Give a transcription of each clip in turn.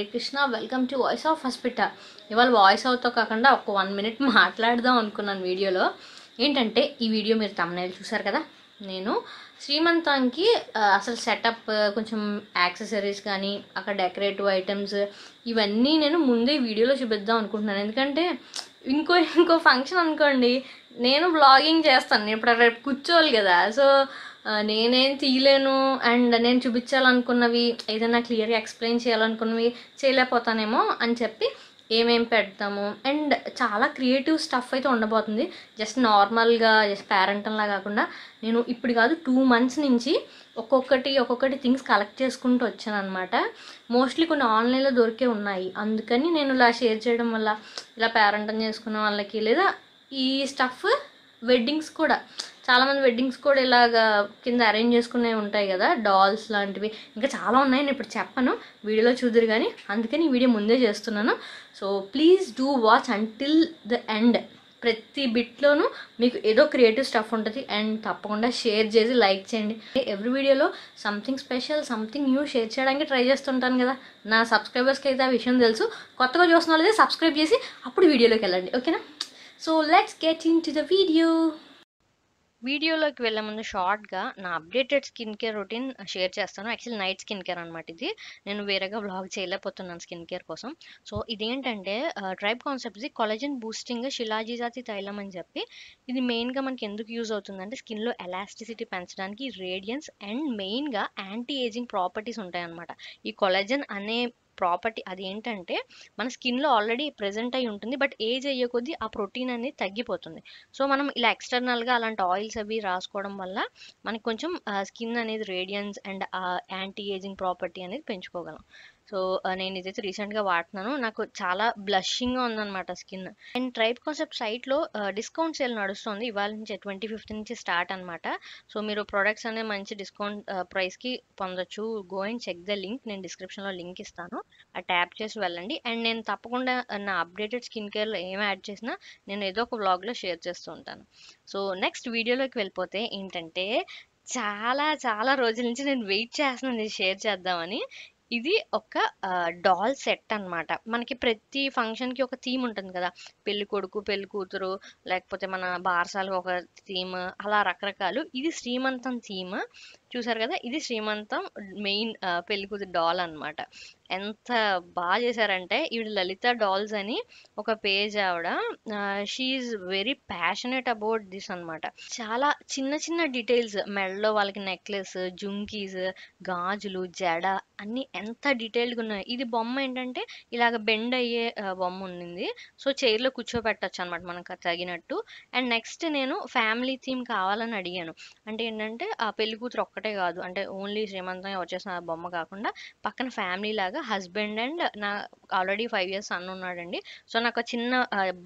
Hare Krishna welcome to voice of hospital ఇవాళ voice అవుతో కాకుండా ఒక వన్ మినిట్ మాట్లాడదాం అనుకున్నాను వీడియోలో ఏంటంటే ఈ వీడియో మీరు తమ్మనేది చూసారు కదా నేను శ్రీమంతానికి అసలు సెటప్ కొంచెం యాక్సెసరీస్ కానీ అక్కడ డెకరేటివ్ ఐటమ్స్ ఇవన్నీ నేను ముందే వీడియోలో చూపిద్దాం అనుకుంటున్నాను ఎందుకంటే ఇంకో ఇంకో ఫంక్షన్ అనుకోండి నేను బ్లాగింగ్ చేస్తాను ఇప్పుడు రేపు కూర్చోవాలి కదా సో నేనేం తీయలేను అండ్ నేను చూపించాలనుకున్నవి ఏదైనా క్లియర్గా ఎక్స్ప్లెయిన్ చేయాలనుకున్నవి చేయలేకపోతానేమో అని చెప్పి ఏమేమి పెడతాము అండ్ చాలా క్రియేటివ్ స్టఫ్ అయితే ఉండబోతుంది జస్ట్ నార్మల్గా జస్ట్ పేరెంటంలా కాకుండా నేను ఇప్పుడు కాదు టూ మంత్స్ నుంచి ఒక్కొక్కటి ఒక్కొక్కటి థింగ్స్ కలెక్ట్ చేసుకుంటూ వచ్చాను అనమాట మోస్ట్లీ కొన్ని ఆన్లైన్లో దొరికే ఉన్నాయి అందుకని నేను ఇలా షేర్ చేయడం వల్ల ఇలా పేరెంటం చేసుకున్న వాళ్ళకి లేదా ఈ స్టఫ్ వెడ్డింగ్స్ కూడా చాలామంది వెడ్డింగ్స్ కూడా ఇలాగా కింద అరేంజ్ చేసుకునే ఉంటాయి కదా డాల్స్ లాంటివి ఇంకా చాలా ఉన్నాయి నేను ఇప్పుడు చెప్పను వీడియోలో చూదురు కానీ అందుకని ఈ వీడియో ముందే చేస్తున్నాను so please do watch until the end ప్రతి బిట్లోనూ మీకు ఏదో క్రియేటివ్ స్టఫ్ ఉంటుంది అండ్ తప్పకుండా షేర్ చేసి లైక్ చేయండి ఎవ్రీ వీడియోలో something special something new share చేయడానికి ట్రై చేస్తుంటాను కదా నా సబ్స్క్రైబర్స్కి అయితే ఆ విషయం తెలుసు కొత్తగా చూస్తున్న వాళ్ళైతే సబ్స్క్రైబ్ చేసి అప్పుడు వీడియోలోకి వెళ్ళండి ఓకేనా so let's get into the video వీడియోలోకి వెళ్ళే ముందు షార్ట్గా నా updated skin care routine share చేస్తాను యాక్చువల్లీ నైట్ స్కిన్ కేర్ అనమాట ఇది నేను వేరేగా వ్లాగ్ చేయలేకపోతున్నాను స్కిన్ కేర్ కోసం సో ఇదేంటంటే ట్రైబ్ కాన్సెప్ట్స్ది కొలజిన్ బూస్టింగ్ శిలాజీజాతి తైలం అని చెప్పి ఇది మెయిన్గా మనకి ఎందుకు యూజ్ అవుతుందంటే స్కిన్లో ఎలాస్టిసిటీ పెంచడానికి రేడియన్స్ అండ్ మెయిన్గా యాంటీ ఏజింగ్ ప్రాపర్టీస్ ఉంటాయన్నమాట ఈ కొలజన్ అనే ప్రాపర్టీ అది ఏంటంటే మన స్కిన్లో ఆల్రెడీ ప్రెజెంట్ అయి ఉంటుంది బట్ ఏజ్ అయ్యే కొద్దీ ఆ ప్రోటీన్ అనేది తగ్గిపోతుంది సో మనం ఇలా ఎక్స్టర్నల్గా అలాంటి ఆయిల్స్ అవి రాసుకోవడం వల్ల మనకి కొంచెం స్కిన్ అనేది radiance and anti ageing property అనేది పెంచుకోగలం సో నేను ఇదైతే రీసెంట్గా వాడుతున్నాను నాకు చాలా బ్లషింగ్గా ఉందన్నమాట స్కిన్ అండ్ ట్రైబ్ కాన్సెప్ట్ సైట్లో డిస్కౌంట్ సేల్ నడుస్తుంది ఇవాళ నుంచి ట్వంటీ ఫిఫ్త్ నుంచి స్టార్ట్ అనమాట సో మీరు ప్రొడక్ట్స్ అనే మంచి డిస్కౌంట్ ప్రైస్కి పొందొచ్చు go and check the link నేను డిస్క్రిప్షన్లో లింక్ ఇస్తాను ఆ ట్యాప్ చేసి వెళ్ళండి అండ్ నేను తప్పకుండా నా అప్డేటెడ్ స్కిన్ కేర్లో ఏం యాడ్ చేసినా నేను ఏదో ఒక వ్లాగ్లో షేర్ చేస్తూ ఉంటాను సో నెక్స్ట్ వీడియోలోకి వెళ్ళిపోతే ఏంటంటే చాలా చాలా రోజుల నుంచి నేను వెయిట్ చేస్తున్నాను ఇది షేర్ చేద్దామని ఇది ఒక డాల్ సెట్ అనమాట మనకి ప్రతి ఫంక్షన్కి ఒక థీమ్ ఉంటుంది కదా పెళ్లి కొడుకు పెళ్లి కూతురు లేకపోతే మన బార్సాలకు ఒక థీమ్ అలా రకరకాలు ఇది శ్రీమంతం థీమ్ చూసారు కదా ఇది శ్రీమంతం మెయిన్ పెళ్ళికూతురు డాల్ అనమాట ఎంత బాగా చేశారంటే ఈవిడ లలిత డాల్స్ అని ఒక పేజ్ ఆవిడ she very passionate about this అనమాట చాలా చిన్న చిన్న డీటెయిల్స్ మెడలో వాళ్ళకి నెక్లెస్ జుంకీస్ గాజులు జడ అన్ని ఎంత డీటెయిల్డ్గా ఉన్నాయి ఇది బొమ్మ ఏంటంటే ఇలాగ బెండ్ అయ్యే బొమ్మ ఉండింది సో చైర్లో కూర్చోబెట్టచ్చు అనమాట మనకు తగినట్టు అండ్ నెక్స్ట్ నేను ఫ్యామిలీ థీమ్ కావాలని అడిగాను అంటే ఏంటంటే ఆ పెళ్ళికూతురు కూతురు ఒక్క ఒక్కటే కాదు అంటే ఓన్లీ శ్రీమంతంగా వచ్చేసిన బొమ్మ కాకుండా పక్కన ఫ్యామిలీ లాగా హస్బెండ్ అండ్ నా ఆల్రెడీ ఫైవ్ ఇయర్స్ అన్న ఉన్నాడండి సో నాకు చిన్న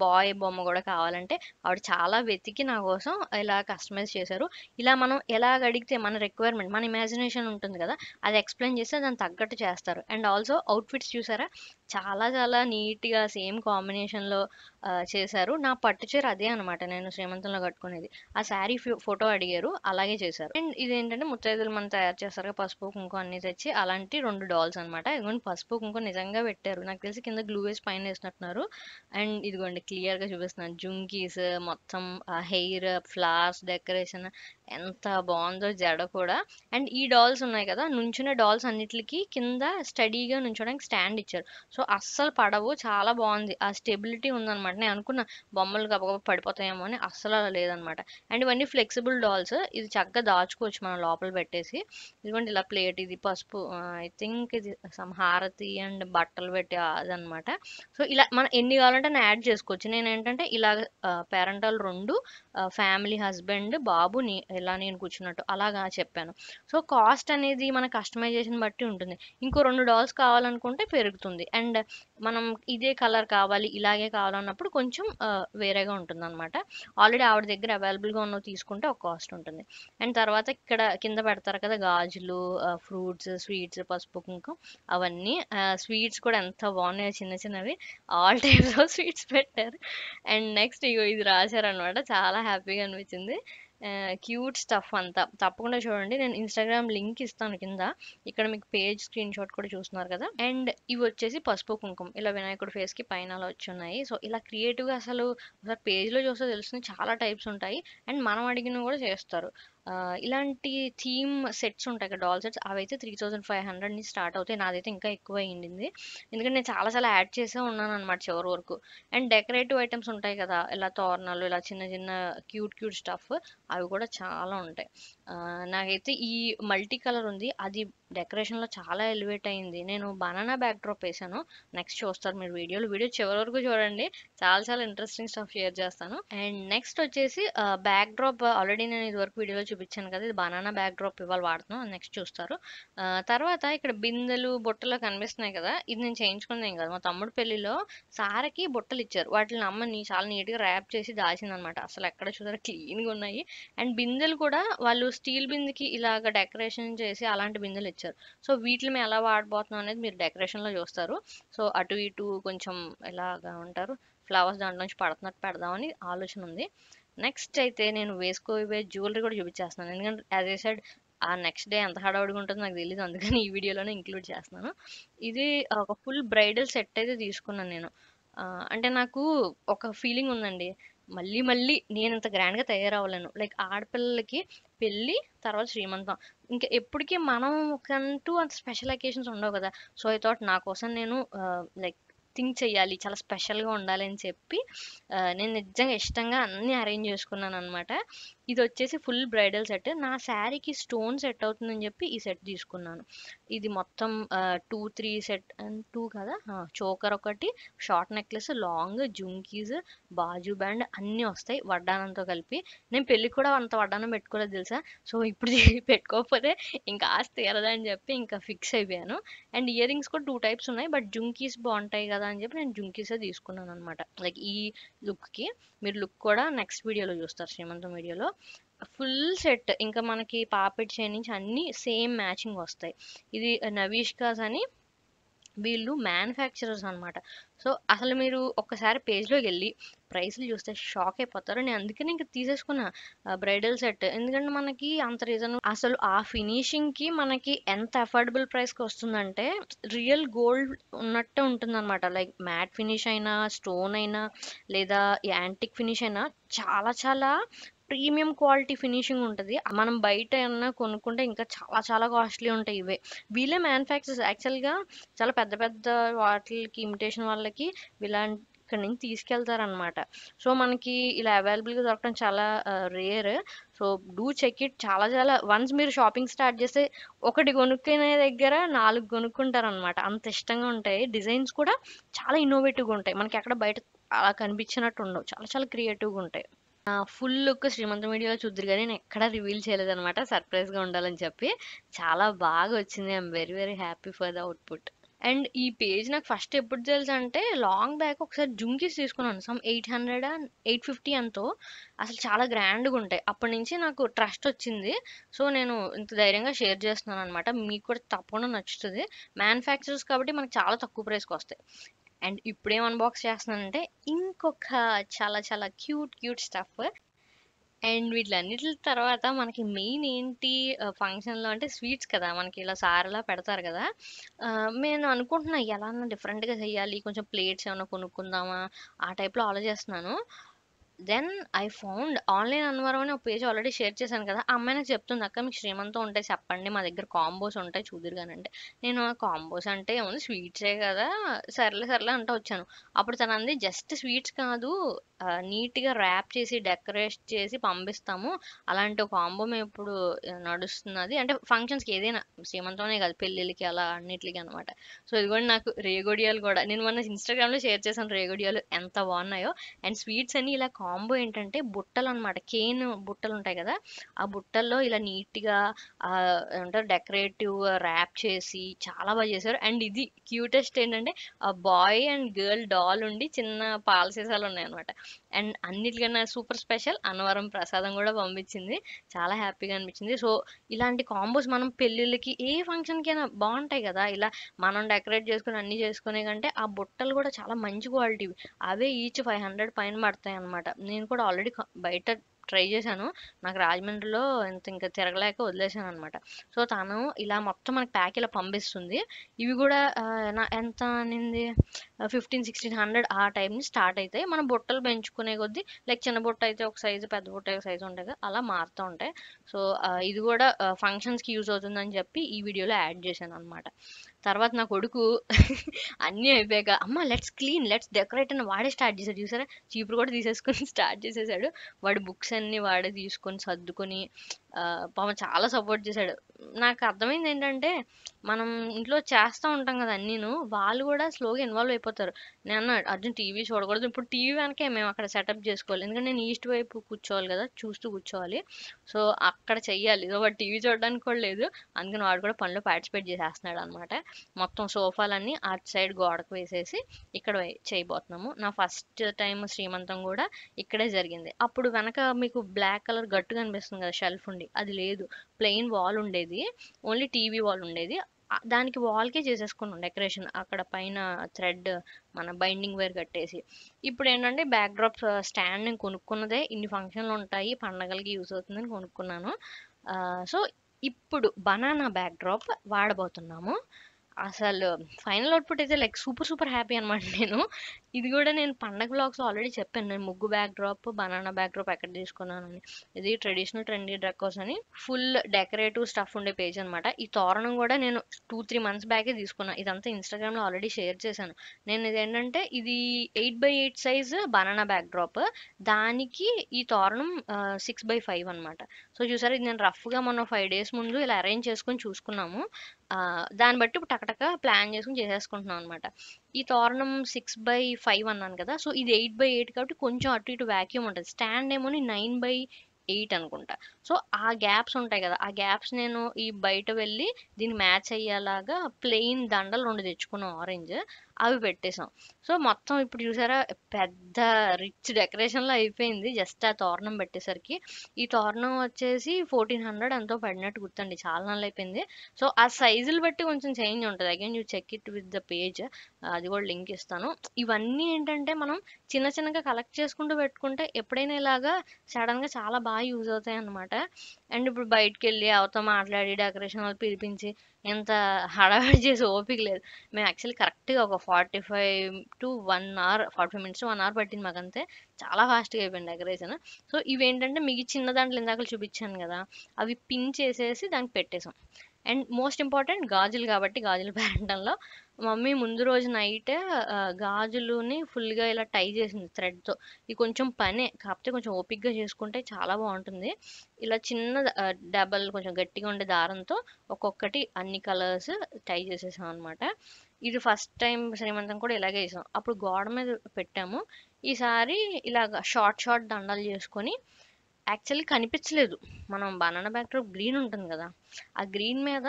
బాయ్ బొమ్మ కూడా కావాలంటే ఆవిడ చాలా వెతికి నా కోసం ఇలా కస్టమైజ్ చేశారు ఇలా మనం ఎలా అడిగితే మన రిక్వైర్మెంట్ మన ఇమాజినేషన్ ఉంటుంది కదా అది ఎక్స్ప్లెయిన్ చేస్తే దాన్ని తగ్గట్టు చేస్తారు అండ్ ఆల్సో అవుట్ఫిట్స్ చూసారా చాలా చాలా నీట్గా సేమ్ కాంబినేషన్లో చేశారు నా పట్టు చీర అదే అనమాట నేను శ్రీమంతంలో కట్టుకునేది ఆ శారీ ఫోటో అడిగారు అలాగే చేశారు అండ్ ఇదేంటంటే ముత్తైదులు మనం తయారు చేస్తారు పసుపు కుంకుమ అన్ని తెచ్చి అలాంటి రెండు డాల్స్ అనమాట ఇదిగోండి పసుపు కుంకుమ నిజంగా పెట్టారు నాకు తెలిసి కింద గ్లూ వేసి పైన వేసినట్టున్నారు అండ్ ఇదిగోండి క్లియర్గా చూపిస్తున్నాను జుంకీస్ మొత్తం హెయిర్ ఫ్లవర్స్ డెకరేషన్ ఎంత బాగుందో జడ కూడా అండ్ ఈ డాల్స్ ఉన్నాయి కదా నుంచిన డాల్స్ అన్నిటికి కింద స్టడీగా నుంచోడానికి స్టాండ్ ఇచ్చారు సో అస్సలు పడవు చాలా బాగుంది ఆ స్టెబిలిటీ ఉందన్నమాట వెంటనే అనుకున్న బొమ్మలు గబగబ పడిపోతాయేమో అని అస్సలు అలా లేదనమాట అండ్ ఇవన్నీ ఫ్లెక్సిబుల్ డాల్స్ ఇది చక్కగా దాచుకోవచ్చు మనం లోపల పెట్టేసి ఇదిగోండి ఇలా ప్లేట్ ఇది పసుపు ఐ థింక్ ఇది సమ్ హారతి అండ్ బట్టలు పెట్టి అదనమాట సో ఇలా మనం ఎన్ని కావాలంటే నేను యాడ్ చేసుకోవచ్చు నేను ఏంటంటే ఇలా పేరెంటల్ రెండు ఫ్యామిలీ హస్బెండ్ బాబు నీ ఇలా నేను కూర్చున్నట్టు అలాగా చెప్పాను సో కాస్ట్ అనేది మన కస్టమైజేషన్ బట్టి ఉంటుంది ఇంకో రెండు డాల్స్ కావాలనుకుంటే పెరుగుతుంది అండ్ మనం ఇదే కలర్ కావాలి ఇలాగే కావాలన్నప్పుడు ఉన్నప్పుడు కొంచెం వేరేగా ఉంటుంది అనమాట ఆల్రెడీ ఆవిడ దగ్గర అవైలబుల్గా ఉన్నవి తీసుకుంటే ఒక కాస్ట్ ఉంటుంది అండ్ తర్వాత ఇక్కడ కింద పెడతారు కదా గాజులు ఫ్రూట్స్ స్వీట్స్ పసుపు కుంకుమ అవన్నీ స్వీట్స్ కూడా ఎంత బాగున్నాయో చిన్న చిన్నవి ఆల్ టైప్స్ ఆఫ్ స్వీట్స్ పెట్టారు అండ్ నెక్స్ట్ ఇగో ఇది రాశారనమాట చాలా హ్యాపీగా అనిపించింది క్యూట్ స్టఫ్ అంతా తప్పకుండా చూడండి నేను ఇన్స్టాగ్రామ్ లింక్ ఇస్తాను కింద ఇక్కడ మీకు పేజ్ స్క్రీన్ షాట్ కూడా చూస్తున్నారు కదా అండ్ ఇవి వచ్చేసి పసుపు కుంకుమ ఇలా వినాయకుడు ఫేస్కి పైన అలా ఉన్నాయి సో ఇలా క్రియేటివ్గా అసలు ఒకసారి పేజ్లో చూస్తే తెలుస్తుంది చాలా టైప్స్ ఉంటాయి అండ్ మనం అడిగిన కూడా చేస్తారు ఇలాంటి థీమ్ సెట్స్ ఉంటాయి కదా డాల్ సెట్స్ అవైతే త్రీ థౌజండ్ ఫైవ్ హండ్రెడ్ని స్టార్ట్ అవుతాయి నాదైతే ఇంకా ఎక్కువ అయ్యింది ఎందుకంటే నేను చాలాసార్లు యాడ్ చేసే ఉన్నాను అనమాట చివరి వరకు అండ్ డెకరేటివ్ ఐటమ్స్ ఉంటాయి కదా ఇలా తోరణాలు ఇలా చిన్న చిన్న క్యూట్ క్యూట్ స్టఫ్ అవి కూడా చాలా ఉంటాయి నాకైతే ఈ మల్టీ కలర్ ఉంది అది డెకరేషన్లో చాలా ఎలివేట్ అయింది నేను బనానా బ్యాక్ డ్రాప్ వేసాను నెక్స్ట్ చూస్తారు మీరు వీడియోలు వీడియో చివరి వరకు చూడండి చాలా చాలా ఇంట్రెస్టింగ్ స్టఫ్ షేర్ చేస్తాను అండ్ నెక్స్ట్ వచ్చేసి బ్యాక్ డ్రాప్ ఆల్రెడీ నేను ఇదివరకు వీడియోలో చూపించాను కదా ఇది బనానా బ్యాక్ డ్రాప్ ఇవాళ వాడుతున్నాను నెక్స్ట్ చూస్తారు తర్వాత ఇక్కడ బిందెలు బుట్టలు కనిపిస్తున్నాయి కదా ఇది నేను చేయించుకున్నాను కదా మా తమ్ముడు పెళ్లిలో సారకి బుట్టలు ఇచ్చారు వాటిని అమ్మని చాలా నీట్గా ర్యాప్ చేసి దాచిందనమాట అసలు ఎక్కడ చూసారు క్లీన్గా ఉన్నాయి అండ్ బిందెలు కూడా వాళ్ళు స్టీల్ బిందెకి ఇలాగ డెకరేషన్ చేసి అలాంటి బిందెలు ఇచ్చారు ఇచ్చారు సో వీటిని ఎలా వాడబోతున్నాం అనేది మీరు డెకరేషన్లో చూస్తారు సో అటు ఇటు కొంచెం ఎలాగా ఉంటారు ఫ్లవర్స్ దాంట్లో నుంచి పడుతున్నట్టు పెడదామని ఆలోచన ఉంది నెక్స్ట్ అయితే నేను వేసుకోబోయే జ్యువెలరీ కూడా చూపించేస్తున్నాను ఎందుకంటే యాజ్ ఏ సైడ్ ఆ నెక్స్ట్ డే ఎంత హడావుడిగా ఉంటుందో నాకు తెలియదు అందుకని ఈ వీడియోలోనే ఇంక్లూడ్ చేస్తున్నాను ఇది ఒక ఫుల్ బ్రైడల్ సెట్ అయితే తీసుకున్నాను నేను అంటే నాకు ఒక ఫీలింగ్ ఉందండి మళ్ళీ మళ్ళీ నేను ఇంత గ్రాండ్గా తయారవ్వలేను లైక్ ఆడపిల్లలకి పెళ్ళి తర్వాత శ్రీమంతం ఇంకా ఎప్పటికీ మనం ఒకంటూ అంత స్పెషల్ అకేషన్స్ ఉండవు కదా సో ఐ థాట్ నా కోసం నేను లైక్ థింక్ చేయాలి చాలా స్పెషల్గా ఉండాలని చెప్పి నేను నిజంగా ఇష్టంగా అన్నీ అరేంజ్ చేసుకున్నాను అనమాట ఇది వచ్చేసి ఫుల్ బ్రైడల్ సెట్ నా శారీకి స్టోన్ సెట్ అవుతుందని చెప్పి ఈ సెట్ తీసుకున్నాను ఇది మొత్తం two three set and two కదా చోకర్ ఒకటి షార్ట్ నెక్లెస్ లాంగ్ జుంకీస్ బాజు బ్యాండ్ అన్నీ వస్తాయి వడ్డానంతో కలిపి నేను పెళ్ళికి కూడా అంత వడ్డానం పెట్టుకోలేదు తెలుసా సో ఇప్పుడు పెట్టుకోకపోతే ఇంకా ఆస్తి తీరదని చెప్పి ఇంకా ఫిక్స్ అయిపోయాను అండ్ ఇయర్ రింగ్స్ కూడా టూ టైప్స్ ఉన్నాయి బట్ జుంకీస్ బాగుంటాయి కదా అని చెప్పి నేను జుంకీసే తీసుకున్నాను అనమాట లైక్ ఈ లుక్కి మీరు లుక్ కూడా నెక్స్ట్ వీడియోలో చూస్తారు శ్రీమంతం వీడియోలో ఫుల్ సెట్ ఇంకా మనకి పాపిడ్ చైన్ నుంచి అన్నీ సేమ్ మ్యాచింగ్ వస్తాయి ఇది నవీష్కాస్ అని వీళ్ళు మ్యానుఫ్యాక్చరర్స్ అనమాట సో అసలు మీరు ఒక్కసారి పేజ్లోకి వెళ్ళి ప్రైస్లు చూస్తే షాక్ అయిపోతారు నేను అందుకని ఇంకా తీసేసుకున్నా బ్రైడల్ సెట్ ఎందుకంటే మనకి అంత రీజన్ అసలు ఆ ఫినిషింగ్కి మనకి ఎంత అఫోర్డబుల్ ప్రైస్కి వస్తుందంటే రియల్ గోల్డ్ ఉన్నట్టే ఉంటుందన్నమాట లైక్ మ్యాట్ ఫినిష్ అయినా స్టోన్ అయినా లేదా యాంటిక్ ఫినిష్ అయినా చాలా చాలా ప్రీమియం క్వాలిటీ ఫినిషింగ్ ఉంటుంది మనం బయట ఏమన్నా కొనుక్కుంటే ఇంకా చాలా చాలా కాస్ట్లీ ఉంటాయి ఇవే వీళ్ళే మ్యానుఫ్యాక్చర్స్ యాక్చువల్గా చాలా పెద్ద పెద్ద వాటికి ఇమిటేషన్ వాళ్ళకి ఇలాంటి ఇక్కడ నుంచి తీసుకెళ్తారనమాట సో మనకి ఇలా అవైలబుల్గా దొరకడం చాలా rare so do check it చాలా చాలా వన్స్ మీరు షాపింగ్ స్టార్ట్ చేస్తే ఒకటి కొనుక్కునే దగ్గర నాలుగు కొనుక్కుంటారనమాట అంత ఇష్టంగా ఉంటాయి డిజైన్స్ కూడా చాలా ఇన్నోవేటివ్గా ఉంటాయి మనకి ఎక్కడ బయట అలా కనిపించినట్టు ఉండవు చాలా చాలా క్రియేటివ్గా ఉంటాయి ఫుల్ లుక్ శ్రీమంత మీడియాలో చూద్దరు కానీ నేను ఎక్కడా రివీల్ చేయలేదనమాట సర్ప్రైజ్గా ఉండాలని చెప్పి చాలా బాగా వచ్చింది I'm very very happy for the output and ఈ పేజ్ నాకు ఫస్ట్ ఎప్పుడు తెలుసు అంటే లాంగ్ బ్యాక్ ఒకసారి జుంకీస్ తీసుకున్నాను some eight hundred and eight fifty ఎంతో అసలు చాలా గ్రాండ్గా ఉంటాయి అప్పటి నుంచి నాకు ట్రస్ట్ వచ్చింది సో నేను ఇంత ధైర్యంగా షేర్ చేస్తున్నాను అనమాట మీకు కూడా తప్పకుండా నచ్చుతుంది మ్యానుఫ్యాక్చరర్స్ కాబట్టి మనకు చాలా తక్కువ ప్రైస్కి వస్తాయి అండ్ ఇప్పుడేం అన్బాక్స్ చేస్తున్నానంటే ఇంకొక చాలా చాలా క్యూట్ క్యూట్ స్టఫ్ అండ్ వీటిలన్నిటి తర్వాత మనకి మెయిన్ ఏంటి ఫంక్షన్లో అంటే స్వీట్స్ కదా మనకి ఇలా సారలా పెడతారు కదా నేను అనుకుంటున్నా ఎలా డిఫరెంట్గా చేయాలి కొంచెం ప్లేట్స్ ఏమైనా కొనుక్కుందామా ఆ టైప్లో ఆలోచిస్తున్నాను then I found online Annavaram అని ఒక పేజ్ ఆల్రెడీ షేర్ చేశాను కదా అమ్మాయి నాకు చెప్తుంది అక్క మీకు శ్రీమంతం ఉంటాయి చెప్పండి మా దగ్గర కాంబోస్ ఉంటాయి చూదురు అంటే నేను కాంబోస్ అంటే ఏముంది స్వీట్సే కదా సర్లే సర్లే అంటూ వచ్చాను అప్పుడు తన అంది జస్ట్ స్వీట్స్ కాదు నీట్గా ర్యాప్ చేసి డెకరేట్ చేసి పంపిస్తాము అలాంటి కాంబో మేము ఇప్పుడు నడుస్తున్నది అంటే ఫంక్షన్స్కి ఏదైనా శ్రీమంతమే కాదు పెళ్ళిళ్ళకి అలా అన్నిటికీ అనమాట సో ఇది కూడా నాకు రేగొడియాలు కూడా నేను మొన్న ఇన్స్టాగ్రామ్లో షేర్ చేశాను రేగొడియాలు ఎంత బాగున్నాయో అండ్ స్వీట్స్ అన్ని ఇలా కాంబో ఏంటంటే బుట్టలు అనమాట కేన్ బుట్టలు ఉంటాయి కదా ఆ బుట్టల్లో ఇలా నీట్గా ఏమంటారు డెకరేటివ్ ర్యాప్ చేసి చాలా బాగా చేశారు అండ్ ఇది క్యూటెస్ట్ ఏంటంటే ఆ బాయ్ అండ్ గర్ల్ డాల్ ఉండి చిన్న పాల సీసాలు ఉన్నాయి అనమాట అండ్ అన్నిటికన్నా సూపర్ స్పెషల్ అన్నవరం ప్రసాదం కూడా పంపించింది చాలా హ్యాపీగా అనిపించింది సో ఇలాంటి కాంబోస్ మనం పెళ్ళిళ్ళకి ఏ ఫంక్షన్కైనా బాగుంటాయి కదా ఇలా మనం డెకరేట్ చేసుకుని అన్నీ చేసుకునే కంటే ఆ బుట్టలు కూడా చాలా మంచి క్వాలిటీవి అవే ఈచ్ ఫైవ్ హండ్రెడ్ పైన పడతాయి అనమాట నేను కూడా ఆల్రెడీ బయట ట్రై చేశాను నాకు రాజమండ్రిలో ఇంత ఇంకా తిరగలేక వదిలేశాను అనమాట సో తను ఇలా మొత్తం మనకి ప్యాక్ ఇలా పంపిస్తుంది ఇవి కూడా ఎంత అనింది ఫిఫ్టీన్ సిక్స్టీన్ హండ్రెడ్ ఆ టైంని స్టార్ట్ అవుతాయి మనం బుట్టలు పెంచుకునే కొద్దీ లైక్ చిన్న బుట్ట అయితే ఒక సైజు పెద్ద బుట్ట ఒక సైజు ఉంటుంది అలా మారుతూ ఉంటాయి సో ఇది కూడా ఫంక్షన్స్కి యూజ్ అవుతుందని చెప్పి ఈ వీడియోలో యాడ్ చేశాను అనమాట తర్వాత నా కొడుకు అన్నీ అయిపోయాక అమ్మ లెట్స్ క్లీన్ లెట్స్ డెకరేట్ అని వాడే స్టార్ట్ చేశాడు చూసారా చీపురు కూడా తీసేసుకొని స్టార్ట్ చేసేసాడు వాడు బుక్స్ అన్నీ వాడే తీసుకొని సర్దుకొని పాపం చాలా సపోర్ట్ చేశాడు నాకు అర్థమైంది ఏంటంటే మనం ఇంట్లో చేస్తూ ఉంటాం కదా నేను వాళ్ళు కూడా స్లోగా ఇన్వాల్వ్ అయిపోతారు నేను అర్జున్ టీవీ చూడకూడదు ఇప్పుడు టీవీ వెనకే మేము అక్కడ సెటప్ చేసుకోవాలి ఎందుకంటే నేను ఈస్ట్ వైపు కూర్చోవాలి కదా చూస్తూ కూర్చోవాలి సో అక్కడ చెయ్యాలి వాడు టీవీ చూడడానికి కూడా లేదు అందుకని వాడు కూడా పనులు పార్టిసిపేట్ చేసేస్తున్నాడు అనమాట మొత్తం సోఫాలన్నీ అటు సైడ్ గోడకు వేసేసి ఇక్కడ చేయబోతున్నాము నా ఫస్ట్ టైం శ్రీమంతం కూడా ఇక్కడే జరిగింది అప్పుడు వెనక మీకు బ్లాక్ కలర్ గట్టు కనిపిస్తుంది కదా షెల్ఫ్ ఉండి ఉంటుంది అది లేదు ప్లెయిన్ వాల్ ఉండేది ఓన్లీ టీవీ వాల్ ఉండేది దానికి వాల్కే చేసేసుకున్నాం డెకరేషన్ అక్కడ పైన థ్రెడ్ మన బైండింగ్ వేర్ కట్టేసి ఇప్పుడు ఏంటంటే బ్యాక్డ్రాప్ స్టాండ్ uh, నేను కొనుక్కున్నదే ఇన్ని ఫంక్షన్లు ఉంటాయి పండగలకి యూస్ అవుతుందని కొనుక్కున్నాను సో uh, ఇప్పుడు బనానా బ్యాక్డ్రాప్ వాడబోతున్నాము అసలు ఫైనల్ అవుట్పుట్ అయితే లైక్ సూపర్ సూపర్ హ్యాపీ అనమాట నేను ఇది కూడా నేను పండగ బ్లాగ్స్ ఆల్రెడీ చెప్పాను నేను ముగ్గు backdrop banana backdrop ఎక్కడ తీసుకున్నానని ఇది ట్రెడిషనల్ ట్రెండీ డ్రక్కర్స్ అని ఫుల్ డెకరేటివ్ స్టఫ్ ఉండే పేజ్ అనమాట ఈ తోరణం కూడా నేను టూ త్రీ మంత్స్ బ్యాకే తీసుకున్నాను ఇదంతా ఇన్స్టాగ్రామ్లో ఆల్రెడీ షేర్ చేశాను నేను ఇది ఏంటంటే ఇది eight by eight size banana backdrop దానికి ఈ తోరణం సిక్స్ బై ఫైవ్ అనమాట సో చూసారు ఇది నేను రఫ్గా మొన్న ఫైవ్ డేస్ ముందు ఇలా అరేంజ్ చేసుకొని చూసుకున్నాము దాన్ని బట్టి టకటక ప్లాన్ చేసుకుని చేసేసుకుంటున్నాం అనమాట ఈ తోరణం సిక్స్ బై ఫైవ్ అన్నాను కదా సో ఇది ఎయిట్ బై ఎయిట్ కాబట్టి కొంచెం అటు ఇటు వ్యాక్యూమ్ ఉంటుంది స్టాండ్ ఏమోని నైన్ బై ఎయిట్ అనుకుంటా సో ఆ గ్యాప్స్ ఉంటాయి కదా ఆ గ్యాప్స్ నేను ఈ బయట వెళ్ళి దీన్ని మ్యాచ్ అయ్యేలాగా ప్లెయిన్ దండలు రెండు తెచ్చుకున్నాను ఆరెంజ్ అవి పెట్టేసాం సో మొత్తం ఇప్పుడు చూసారా పెద్ద రిచ్ డెకరేషన్లో అయిపోయింది జస్ట్ ఆ తోరణం పెట్టేసరికి ఈ తోరణం వచ్చేసి ఫోర్టీన్ హండ్రెడ్ ఎంతో పడినట్టు గుర్తండి చాలా నెలలు అయిపోయింది సో ఆ సైజులు బట్టి కొంచెం చేంజ్ ఉంటుంది again you check it with the page అది కూడా లింక్ ఇస్తాను ఇవన్నీ ఏంటంటే మనం చిన్న చిన్నగా కలెక్ట్ చేసుకుంటూ పెట్టుకుంటే ఎప్పుడైనా ఇలాగా సడన్గా చాలా బాగా యూజ్ అవుతాయి అనమాట అండ్ ఇప్పుడు బయటకు వెళ్ళి ఎవరితో మాట్లాడి డెకరేషన్ వాళ్ళు పిలిపించి ఇంత హడావిడి చేసి ఓపిక లేదు మేము యాక్చువల్లీ కరెక్ట్గా ఒక forty five to one hour forty five minutes one hour పట్టింది మాకంతే చాలా ఫాస్ట్గా అయిపోయింది డెకరేషన్ సో ఇవేంటంటే మీకు చిన్న దాంట్లో ఇందాక చూపించాను కదా అవి పిన్ చేసేసి దానికి పెట్టేసాం అండ్ మోస్ట్ ఇంపార్టెంట్ గాజులు కాబట్టి గాజులు పెరగడంలో మమ్మీ ముందు రోజు నైట్ గాజులుని ఫుల్గా ఇలా టై చేసింది థ్రెడ్తో ఇది కొంచెం పనే కాకపోతే కొంచెం ఓపిక్గా చేసుకుంటే చాలా బాగుంటుంది ఇలా చిన్న డబల్ కొంచెం గట్టిగా ఉండే దారంతో ఒక్కొక్కటి అన్ని కలర్స్ టై చేసేసాం అనమాట ఇది ఫస్ట్ టైం శ్రీమంతం కూడా ఇలాగే చేసాం అప్పుడు గోడ మీద పెట్టాము ఈసారి ఇలాగ షార్ట్ షార్ట్ దండాలు చేసుకొని యాక్చువల్లీ కనిపించలేదు మనం బనానా బ్యాక్డ్రాప్ గ్రీన్ ఉంటుంది కదా ఆ గ్రీన్ మీద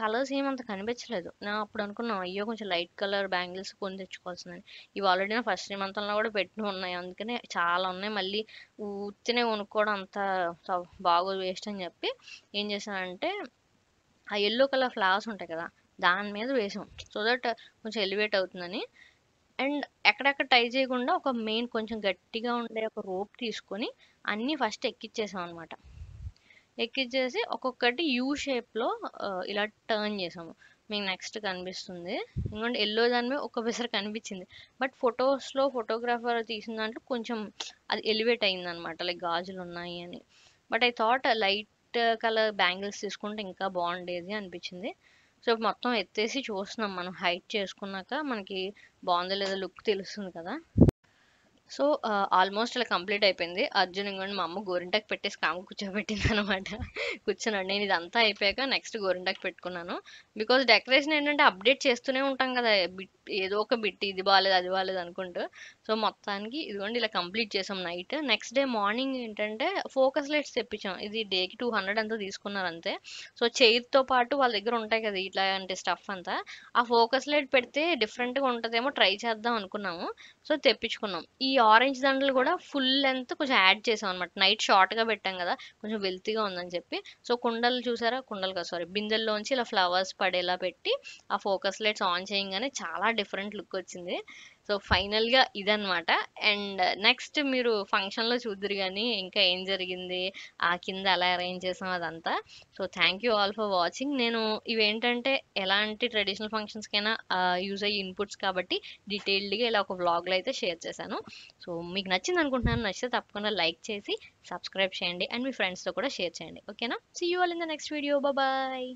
కలర్స్ ఏమంత కనిపించలేదు నేను అప్పుడు అనుకున్నాను అయ్యో కొంచెం లైట్ కలర్ బ్యాంగిల్స్ కొని తెచ్చుకోవాల్సిందని ఇవి ఆల్రెడీ నా ఫస్ట్ శ్రీమంతంలో కూడా పెట్టి ఉన్నాయి అందుకనే చాలా ఉన్నాయి మళ్ళీ ఉత్తినే కొనుక్కోవడం అంత బాగోదు వేస్ట్ అని చెప్పి ఏం చేశానంటే ఆ ఎల్లో కలర్ ఫ్లవర్స్ ఉంటాయి కదా దాని మీద వేసాం సో దట్ కొంచెం ఎలివేట్ అవుతుందని అండ్ ఎక్కడెక్కడ టై చేయకుండా ఒక మెయిన్ కొంచెం గట్టిగా ఉండే ఒక రోప్ తీసుకొని అన్నీ ఫస్ట్ ఎక్కిచ్చేసాం అనమాట ఎక్కిచ్చేసి ఒక్కొక్కటి యూ షేప్లో ఇలా టర్న్ చేసాము మీకు నెక్స్ట్ కనిపిస్తుంది ఎందుకంటే ఎల్లో దాని మీద ఒక్కసారి కనిపించింది బట్ ఫొటోస్లో ఫోటోగ్రాఫర్ తీసిన దాంట్లో కొంచెం అది ఎలివేట్ అయింది అనమాట లైక్ గాజులు ఉన్నాయి అని but I thought light colour bangles తీసుకుంటే ఇంకా బాగుండేది అనిపించింది సో మొత్తం ఎత్తేసి చూస్తున్నాం మనం హైట్ చేసుకున్నాక మనకి బాగుంది లేదో లుక్ తెలుస్తుంది కదా సో ఆల్మోస్ట్ అలా కంప్లీట్ అయిపోయింది అర్జున్ ఇంకోండి మా అమ్మ గోరింటాకు పెట్టేసి కామ కూర్చోబెట్టింది అనమాట కూర్చున్నాడు నేను ఇదంతా అయిపోయాక నెక్స్ట్ గోరింటాకు పెట్టుకున్నాను బికాజ్ డెకరేషన్ ఏంటంటే అప్డేట్ చేస్తూనే ఉంటాం కదా బిట్ ఏదో ఒక బిట్ ఇది బాగాలేదు అది బాగాలేదు అనుకుంటూ సో మొత్తానికి ఇదిగోండి ఇలా కంప్లీట్ చేసాం నైట్ నెక్స్ట్ డే మార్నింగ్ ఏంటంటే ఫోకస్ లైట్స్ తెప్పించాం ఇది డేకి టూ హండ్రెడ్ అంతా తీసుకున్నారు అంతే సో చైర్తో పాటు వాళ్ళ దగ్గర ఉంటాయి కదా ఇట్లా అంటే స్టఫ్ అంతా ఆ ఫోకస్ లైట్ పెడితే డిఫరెంట్గా ఉంటుందేమో ట్రై చేద్దాం అనుకున్నాము సో తెప్పించుకున్నాం ఈ ఆరెంజ్ దండలు కూడా ఫుల్ లెంత్ కొంచెం యాడ్ చేసాం అనమాట నైట్ షార్ట్గా పెట్టాం కదా కొంచెం వెల్తీగా ఉందని చెప్పి సో కుండలు చూసారా కుండలు కదా సారీ బిందెల్లోంచి ఇలా ఫ్లవర్స్ పడేలా పెట్టి ఆ ఫోకస్ లైట్స్ ఆన్ చేయగానే చాలా డిఫరెంట్ లుక్ వచ్చింది సో ఫైనల్గా ఇదనమాట అండ్ నెక్స్ట్ మీరు ఫంక్షన్లో చూద్దరు కానీ ఇంకా ఏం జరిగింది ఆ కింద అలా అరేంజ్ చేసాం అదంతా so thank you all for watching నేను ఇవేంటంటే ఎలాంటి ట్రెడిషనల్ ఫంక్షన్స్కైనా యూజ్ అయ్యే ఇన్పుట్స్ కాబట్టి డీటెయిల్డ్గా ఇలా ఒక వ్లాగ్లో అయితే షేర్ చేశాను సో మీకు నచ్చింది అనుకుంటున్నాను నచ్చితే తప్పకుండా లైక్ చేసి సబ్స్క్రైబ్ చేయండి అండ్ మీ ఫ్రెండ్స్తో కూడా షేర్ చేయండి ఓకేనా see you all in the next video bye